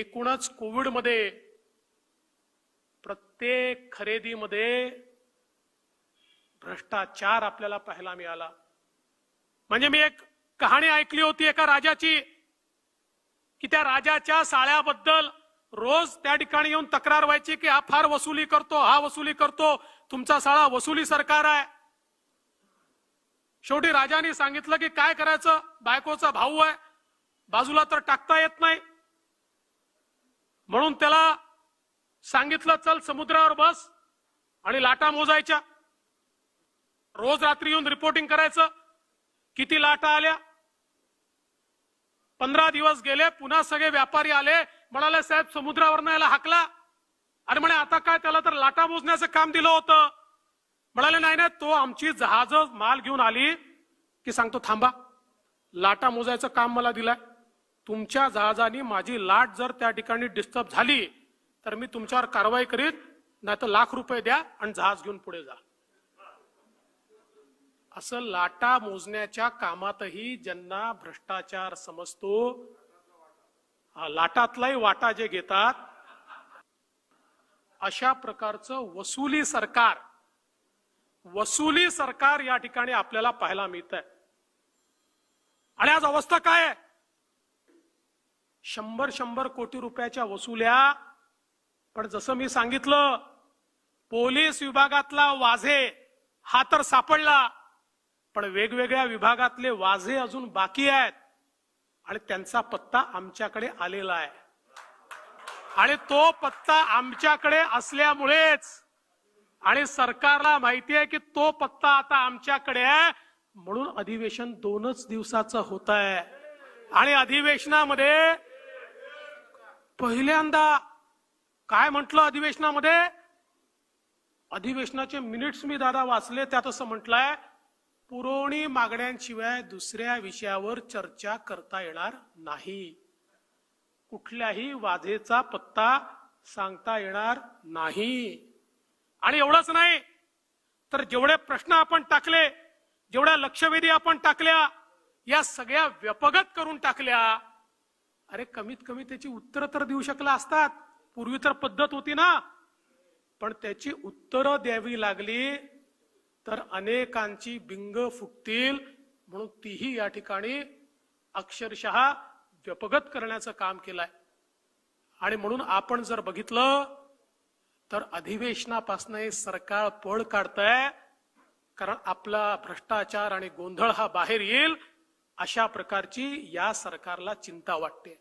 एकूणच कोविडमध्ये प्रत्येक खरेदीमध्ये भ्रष्टाचार आपल्याला पाहायला मिळाला म्हणजे मी एक कहाणी ऐकली होती एका राजाची की त्या राजाच्या साळ्याबद्दल रोज त्या ठिकाणी येऊन तक्रार व्हायची की हा फार वसुली करतो हा वसुली करतो तुमचा साळा वसुली सरकार आहे शेवटी राजाने सांगितलं की काय करायचं बायकोचा भाऊ आहे बाजूला तर टाकता येत नाही म्हणून त्याला सांगितलं चल समुद्रावर बस आणि लाटा मोजायच्या रोज रात्री येऊन रिपोर्टिंग करायचं किती लाटा आल्या पंधरा दिवस गेले पुन्हा सगळे व्यापारी आले म्हणाले साहेब समुद्रावर याला हाकला अरे म्हणे आता काय त्याला तर लाटा मोजण्याचं काम दिलं होतं म्हणाले नाही नाही तो आमची जहाज माल घेऊन आली की सांगतो थांबा लाटा मोजायचं काम मला दिलाय तुमच्या जहाजाने माझी लाट जर त्या ठिकाणी डिस्टर्ब झाली तर मी तुमच्यावर कारवाई करीत नाही तर लाख रुपये द्या आणि जहाज घेऊन पुढे जा असं लाटा मोजण्याच्या कामातही ज्यांना भ्रष्टाचार समजतो लाटातलाही वाटा जे घेतात अशा प्रकारचं वसुली सरकार वसुली सरकार या ठिकाणी आपल्याला पाहायला मिळत आणि आज अवस्था काय आहे शंभर शंभर कोटी रुपयाच्या वसुल्या पण जसं मी सांगितलं पोलीस विभागातला वाझे हा तर सापडला पण वेगवेगळ्या विभागातले वाझे अजून बाकी आहेत आणि त्यांचा पत्ता आमच्याकडे आलेला आहे आणि तो पत्ता आमच्याकडे असल्यामुळेच आणि सरकारला माहिती आहे की तो पत्ता आता आमच्याकडे आहे म्हणून अधिवेशन दोनच दिवसाचं होत आहे आणि अधिवेशनामध्ये पहिल्यांदा काय म्हटलं अधिवेशनामध्ये अधिवेशनाचे मिनिट्स मी दादा वाचले त्यात असं म्हटलंय पुरवणी मागण्यांशिवाय दुसऱ्या विषयावर चर्चा करता येणार नाही कुठल्याही वाझेचा पत्ता सांगता येणार नाही आणि एवढंच नाही तर जेवढे प्रश्न आपण टाकले जेवढ्या लक्षवेधी आपण टाकल्या या सगळ्या व्यपगत करून टाकल्या अरे कमीत कमी त्याची उत्तरं तर देऊ शकला असतात पूर्वी तर पद्धत होती ना पण त्याची उत्तरं द्यावी लागली तर अनेकांची बिंग फुटतील म्हणून तीही या ठिकाणी अक्षरशः व्यपगत करण्याचं काम केलंय आणि म्हणून आपण जर बघितलं तर अधिवेशनापासून सरकार पळ काढतंय कारण आपला भ्रष्टाचार आणि गोंधळ हा बाहेर येईल अशा प्रकारची या सरकारला चिंता वाटते